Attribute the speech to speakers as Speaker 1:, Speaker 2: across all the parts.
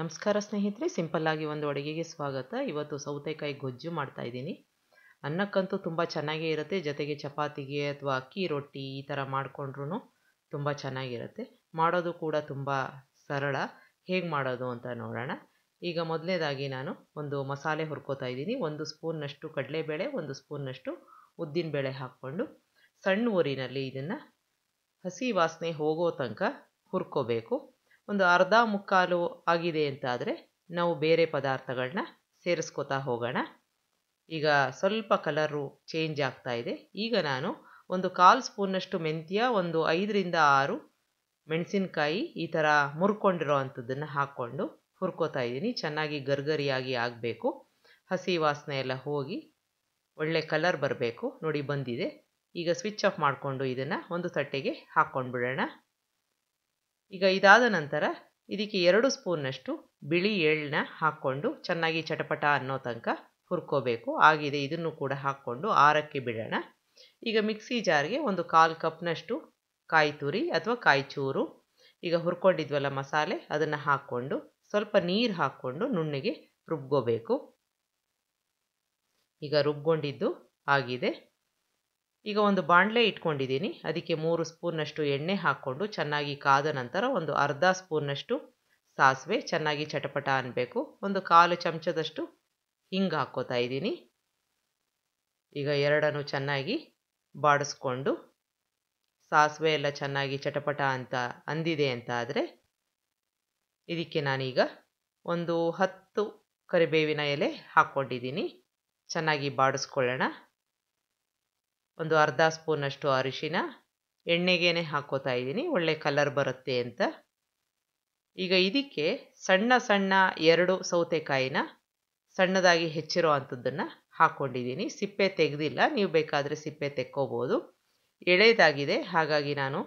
Speaker 1: ನಮಸ್ಕಾರ ಸ್ನೇಹಿತರೆ ಸಿಂಪಲ್ಲಾಗಿ ಒಂದು ಅಡುಗೆಗೆ ಸ್ವಾಗತ ಇವತ್ತು ಸೌತೆಕಾಯಿ ಗೊಜ್ಜು ಮಾಡ್ತಾ ಇದ್ದೀನಿ ಅನ್ನಕ್ಕಂತೂ ತುಂಬ ಚೆನ್ನಾಗೇ ಇರುತ್ತೆ ಜೊತೆಗೆ ಚಪಾತಿಗೆ ಅಥವಾ ಅಕ್ಕಿ ರೊಟ್ಟಿ ಈ ಥರ ಮಾಡಿಕೊಂಡ್ರೂ ತುಂಬ ಚೆನ್ನಾಗಿರುತ್ತೆ ಮಾಡೋದು ಕೂಡ ತುಂಬ ಸರಳ ಹೇಗೆ ಮಾಡೋದು ಅಂತ ನೋಡೋಣ ಈಗ ಮೊದಲನೇದಾಗಿ ನಾನು ಒಂದು ಮಸಾಲೆ ಹುರ್ಕೋತಾ ಇದ್ದೀನಿ ಒಂದು ಸ್ಪೂನ್ನಷ್ಟು ಕಡಲೆಬೇಳೆ ಒಂದು ಸ್ಪೂನ್ನಷ್ಟು ಉದ್ದಿನಬೇಳೆ ಹಾಕ್ಕೊಂಡು ಸಣ್ಣ ಊರಿನಲ್ಲಿ ಇದನ್ನು ಹಸಿ ವಾಸನೆ ಹೋಗೋ ತನಕ ಹುರ್ಕೋಬೇಕು ಒಂದು ಅರ್ಧ ಮುಕ್ಕಾಲು ಆಗಿದೆ ಅಂತಾದರೆ ನಾವು ಬೇರೆ ಪದಾರ್ಥಗಳನ್ನ ಸೇರಿಸ್ಕೋತಾ ಹೋಗೋಣ ಈಗ ಸ್ವಲ್ಪ ಕಲರು ಚೇಂಜ್ ಆಗ್ತಾ ಇದೆ ಈಗ ನಾನು ಒಂದು ಕಾಲು ಸ್ಪೂನಷ್ಟು ಮೆಂತ್ಯ ಒಂದು ಐದರಿಂದ ಆರು ಮೆಣಸಿನ್ಕಾಯಿ ಈ ಥರ ಮುರ್ಕೊಂಡಿರೋ ಅಂಥದ್ದನ್ನು ಹಾಕ್ಕೊಂಡು ಹುರ್ಕೋತಾ ಇದ್ದೀನಿ ಚೆನ್ನಾಗಿ ಗರ್ಗರಿಯಾಗಿ ಆಗಬೇಕು ಹಸಿ ವಾಸನೆ ಎಲ್ಲ ಹೋಗಿ ಒಳ್ಳೆ ಕಲರ್ ಬರಬೇಕು ನೋಡಿ ಬಂದಿದೆ ಈಗ ಸ್ವಿಚ್ ಆಫ್ ಮಾಡಿಕೊಂಡು ಇದನ್ನು ಒಂದು ತಟ್ಟೆಗೆ ಹಾಕ್ಕೊಂಡು ಬಿಡೋಣ ಈಗ ಇದಾದ ನಂತರ ಇದಕ್ಕೆ ಎರಡು ಸ್ಪೂನ್ನಷ್ಟು ಬಿಳಿ ಎಳ್ಳನ್ನ ಹಾಕ್ಕೊಂಡು ಚೆನ್ನಾಗಿ ಚಟಪಟ ಅನ್ನೋ ತನಕ ಹುರ್ಕೋಬೇಕು ಆಗಿದೆ ಇದನ್ನು ಕೂಡ ಹಾಕ್ಕೊಂಡು ಆರಕ್ಕೆ ಬಿಡೋಣ ಈಗ ಮಿಕ್ಸಿ ಜಾರ್ಗೆ ಒಂದು ಕಾಲು ಕಪ್ನಷ್ಟು ಕಾಯಿ ತುರಿ ಅಥವಾ ಕಾಯಿ ಚೂರು ಈಗ ಹುರ್ಕೊಂಡಿದ್ವಲ್ಲ ಮಸಾಲೆ ಅದನ್ನು ಹಾಕ್ಕೊಂಡು ಸ್ವಲ್ಪ ನೀರು ಹಾಕ್ಕೊಂಡು ನುಣ್ಣಗೆ ರುಬ್ಕೋಬೇಕು ಈಗ ರುಬ್ಕೊಂಡಿದ್ದು ಆಗಿದೆ ಈಗ ಒಂದು ಬಾಣಲೆ ಇಟ್ಕೊಂಡಿದ್ದೀನಿ ಅದಕ್ಕೆ ಮೂರು ಸ್ಪೂನ್ನಷ್ಟು ಎಣ್ಣೆ ಹಾಕ್ಕೊಂಡು ಚೆನ್ನಾಗಿ ಕಾದ ನಂತರ ಒಂದು ಅರ್ಧ ಸ್ಪೂನ್ನಷ್ಟು ಸಾಸಿವೆ ಚೆನ್ನಾಗಿ ಚಟಪಟ ಅನ್ನಬೇಕು ಒಂದು ಕಾಲು ಚಮಚದಷ್ಟು ಹಿಂಗೆ ಹಾಕ್ಕೋತಾ ಇದ್ದೀನಿ ಈಗ ಎರಡನ್ನು ಚೆನ್ನಾಗಿ ಬಾಡಿಸ್ಕೊಂಡು ಸಾಸಿವೆ ಎಲ್ಲ ಚೆನ್ನಾಗಿ ಚಟಪಟ ಅಂತ ಅಂದಿದೆ ಅಂತ ಆದರೆ ಇದಕ್ಕೆ ನಾನೀಗ ಒಂದು ಹತ್ತು ಕರಿಬೇವಿನ ಎಲೆ ಹಾಕ್ಕೊಂಡಿದ್ದೀನಿ ಚೆನ್ನಾಗಿ ಬಾಡಿಸ್ಕೊಳ್ಳೋಣ ಒಂದು ಅರ್ಧ ಸ್ಪೂನಷ್ಟು ಅರಿಶಿನ ಎಣ್ಣೆಗೇನೆ ಹಾಕೋತಾ ಇದ್ದೀನಿ ಒಳ್ಳೆ ಕಲರ್ ಬರುತ್ತೆ ಅಂತ ಈಗ ಇದಕ್ಕೆ ಸಣ್ಣ ಸಣ್ಣ ಎರಡು ಸೌತೆಕಾಯಿನ ಸಣ್ಣದಾಗಿ ಹೆಚ್ಚಿರೋ ಅಂಥದ್ದನ್ನು ಹಾಕ್ಕೊಂಡಿದ್ದೀನಿ ಸಿಪ್ಪೆ ತೆಗೆದಿಲ್ಲ ನೀವು ಬೇಕಾದರೆ ಸಿಪ್ಪೆ ತೆಕ್ಕೋಬೋದು ಎಳೆದಾಗಿದೆ ಹಾಗಾಗಿ ನಾನು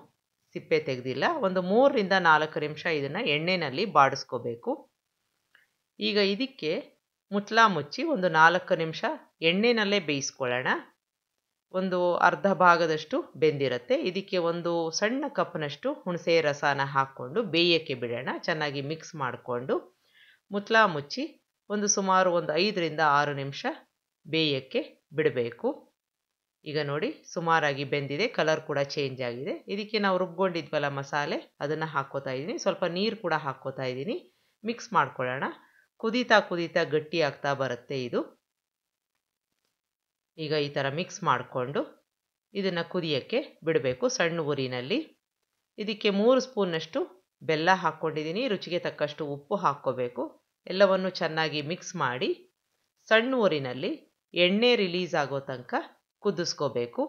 Speaker 1: ಸಿಪ್ಪೆ ತೆಗೆದಿಲ್ಲ ಒಂದು ಮೂರರಿಂದ ನಾಲ್ಕು ನಿಮಿಷ ಇದನ್ನು ಎಣ್ಣೆಯಲ್ಲಿ ಬಾಡಿಸ್ಕೋಬೇಕು ಈಗ ಇದಕ್ಕೆ ಮುಚ್ಚಲ ಮುಚ್ಚಿ ಒಂದು ನಾಲ್ಕು ನಿಮಿಷ ಎಣ್ಣೆನಲ್ಲೇ ಬೇಯಿಸ್ಕೊಳ್ಳೋಣ ಒಂದು ಅರ್ಧ ಭಾಗದಷ್ಟು ಬೆಂದಿರುತ್ತೆ ಇದಕ್ಕೆ ಒಂದು ಸಣ್ಣ ಕಪ್ನಷ್ಟು ಹುಣಸೆ ರಸನ ಹಾಕ್ಕೊಂಡು ಬೇಯಕ್ಕೆ ಬಿಡೋಣ ಚೆನ್ನಾಗಿ ಮಿಕ್ಸ್ ಮಾಡಿಕೊಂಡು ಮುತ್ಲ ಮುಚ್ಚಿ ಒಂದು ಸುಮಾರು ಒಂದು ಐದರಿಂದ ಆರು ನಿಮಿಷ ಬೇಯಕ್ಕೆ ಬಿಡಬೇಕು ಈಗ ನೋಡಿ ಸುಮಾರಾಗಿ ಬೆಂದಿದೆ ಕಲರ್ ಕೂಡ ಚೇಂಜ್ ಆಗಿದೆ ಇದಕ್ಕೆ ನಾವು ರುಬ್ಕೊಂಡಿದ್ವಲ್ಲ ಮಸಾಲೆ ಅದನ್ನು ಹಾಕ್ಕೋತಾ ಇದ್ದೀನಿ ಸ್ವಲ್ಪ ನೀರು ಕೂಡ ಹಾಕ್ಕೋತಾ ಇದ್ದೀನಿ ಮಿಕ್ಸ್ ಮಾಡ್ಕೊಳ್ಳೋಣ ಕುದೀತಾ ಕುದೀತಾ ಗಟ್ಟಿ ಆಗ್ತಾ ಬರುತ್ತೆ ಇದು ಈಗ ಈ ಥರ ಮಿಕ್ಸ್ ಮಾಡಿಕೊಂಡು ಇದನ್ನು ಕುದಿಯೋಕ್ಕೆ ಬಿಡಬೇಕು ಸಣ್ಣ ಉರಿನಲ್ಲಿ ಇದಕ್ಕೆ ಮೂರು ಸ್ಪೂನಷ್ಟು ಬೆಲ್ಲ ಹಾಕ್ಕೊಂಡಿದ್ದೀನಿ ರುಚಿಗೆ ತಕ್ಕಷ್ಟು ಉಪ್ಪು ಹಾಕ್ಕೋಬೇಕು ಎಲ್ಲವನ್ನು ಚೆನ್ನಾಗಿ ಮಿಕ್ಸ್ ಮಾಡಿ ಸಣ್ಣ ಊರಿನಲ್ಲಿ ಎಣ್ಣೆ ರಿಲೀಸ್ ಆಗೋ ತನಕ ಕುದಿಸ್ಕೋಬೇಕು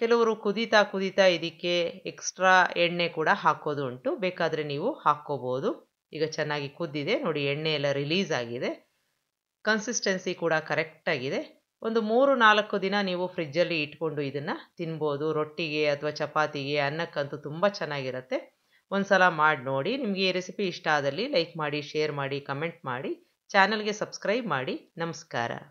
Speaker 1: ಕೆಲವರು ಕುದೀತಾ ಕುದೀತಾ ಇದಕ್ಕೆ ಎಕ್ಸ್ಟ್ರಾ ಎಣ್ಣೆ ಕೂಡ ಹಾಕೋದು ಉಂಟು ಬೇಕಾದರೆ ನೀವು ಹಾಕ್ಕೋಬೋದು ಈಗ ಚೆನ್ನಾಗಿ ಕುದ್ದಿದೆ ನೋಡಿ ಎಣ್ಣೆ ಎಲ್ಲ ರಿಲೀಸ್ ಆಗಿದೆ ಕನ್ಸಿಸ್ಟೆನ್ಸಿ ಕೂಡ ಕರೆಕ್ಟಾಗಿದೆ ಒಂದು ಮೂರು ನಾಲ್ಕು ದಿನ ನೀವು ಫ್ರಿಜ್ಜಲ್ಲಿ ಇಟ್ಕೊಂಡು ಇದನ್ನು ತಿನ್ಬೋದು ರೊಟ್ಟಿಗೆ ಅಥವಾ ಚಪಾತಿಗೆ ಅನ್ನಕ್ಕಂತೂ ತುಂಬ ಚೆನ್ನಾಗಿರುತ್ತೆ ಒಂದು ಸಲ ಮಾಡಿ ನೋಡಿ ನಿಮಗೆ ಈ ರೆಸಿಪಿ ಇಷ್ಟ ಆದಲ್ಲಿ ಲೈಕ್ ಮಾಡಿ ಶೇರ್ ಮಾಡಿ ಕಮೆಂಟ್ ಮಾಡಿ ಚಾನಲ್ಗೆ ಸಬ್ಸ್ಕ್ರೈಬ್ ಮಾಡಿ ನಮಸ್ಕಾರ